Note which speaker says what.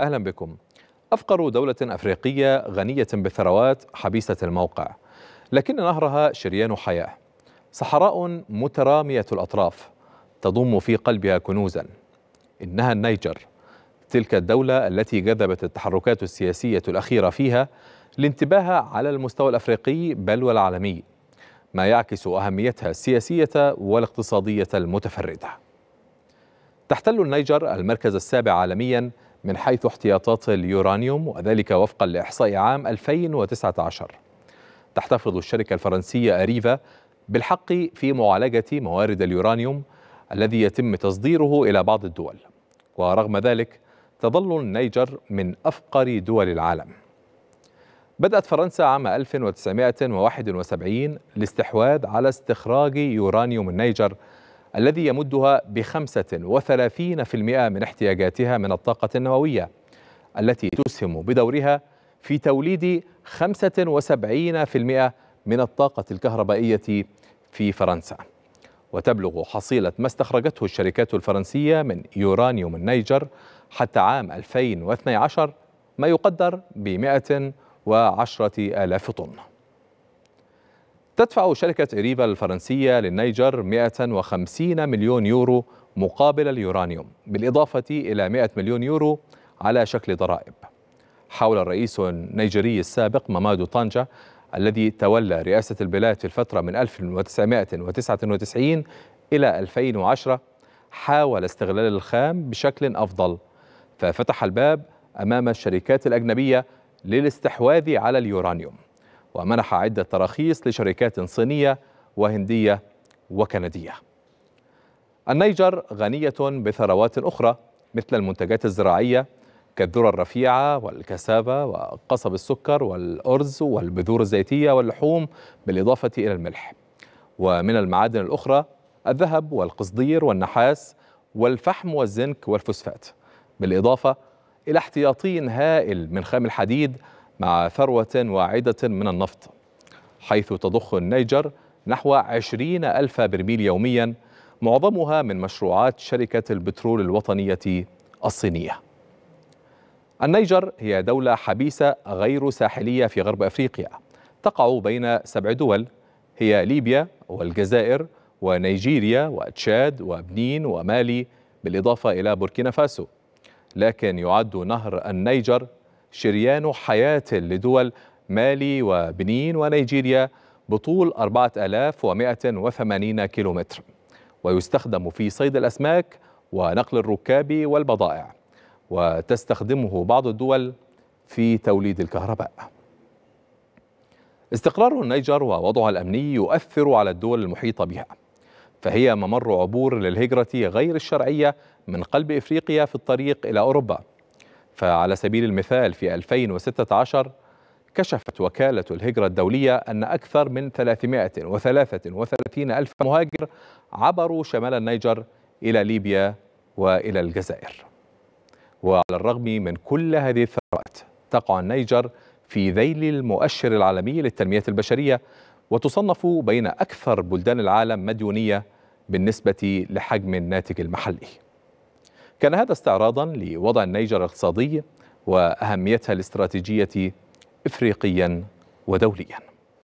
Speaker 1: أهلا بكم أفقر دولة أفريقية غنية بالثروات حبيسة الموقع لكن نهرها شريان حياة صحراء مترامية الأطراف تضم في قلبها كنوزا إنها النيجر تلك الدولة التي جذبت التحركات السياسية الأخيرة فيها الانتباه على المستوى الأفريقي بل والعالمي ما يعكس أهميتها السياسية والاقتصادية المتفردة تحتل النيجر المركز السابع عالمياً من حيث احتياطات اليورانيوم وذلك وفقا لإحصاء عام 2019 تحتفظ الشركة الفرنسية أريفا بالحق في معالجة موارد اليورانيوم الذي يتم تصديره إلى بعض الدول ورغم ذلك تظل النيجر من أفقر دول العالم بدأت فرنسا عام 1971 الاستحواذ على استخراج يورانيوم النيجر الذي يمدها ب 35% من احتياجاتها من الطاقة النووية التي تسهم بدورها في توليد 75% من الطاقة الكهربائية في فرنسا وتبلغ حصيلة ما استخرجته الشركات الفرنسية من يورانيوم النيجر حتى عام 2012 ما يقدر ب 110 ألاف طن تدفع شركة إريبا الفرنسية للنيجر 150 مليون يورو مقابل اليورانيوم بالإضافة إلى 100 مليون يورو على شكل ضرائب حاول الرئيس النيجري السابق مامادو طانجا الذي تولى رئاسة البلاد في الفترة من 1999 إلى 2010 حاول استغلال الخام بشكل أفضل ففتح الباب أمام الشركات الأجنبية للاستحواذ على اليورانيوم ومنح عدة تراخيص لشركات صينية وهندية وكندية النيجر غنية بثروات أخرى مثل المنتجات الزراعية كالذرة الرفيعة والكسابة وقصب السكر والأرز والبذور الزيتية واللحوم بالإضافة إلى الملح ومن المعادن الأخرى الذهب والقصدير والنحاس والفحم والزنك والفوسفات بالإضافة إلى احتياطي هائل من خام الحديد مع ثروة واعدة من النفط حيث تضخ النيجر نحو 20 ألف برميل يوميا معظمها من مشروعات شركة البترول الوطنية الصينية النيجر هي دولة حبيسة غير ساحلية في غرب أفريقيا تقع بين سبع دول هي ليبيا والجزائر ونيجيريا وتشاد وبنين ومالي بالإضافة إلى بوركينا فاسو لكن يعد نهر النيجر شريان حياة لدول مالي وبنين ونيجيريا بطول 4180 كيلومتر ويستخدم في صيد الأسماك ونقل الركاب والبضائع وتستخدمه بعض الدول في توليد الكهرباء استقرار النيجر ووضعها الأمني يؤثر على الدول المحيطة بها فهي ممر عبور للهجرة غير الشرعية من قلب إفريقيا في الطريق إلى أوروبا فعلى سبيل المثال في 2016 كشفت وكالة الهجرة الدولية أن أكثر من 333 ألف مهاجر عبروا شمال النيجر إلى ليبيا وإلى الجزائر وعلى الرغم من كل هذه الثروات تقع النيجر في ذيل المؤشر العالمي للتنمية البشرية وتصنف بين أكثر بلدان العالم مديونية بالنسبة لحجم الناتج المحلي كان هذا استعراضا لوضع النيجر الاقتصادي وأهميتها الاستراتيجية إفريقيا ودوليا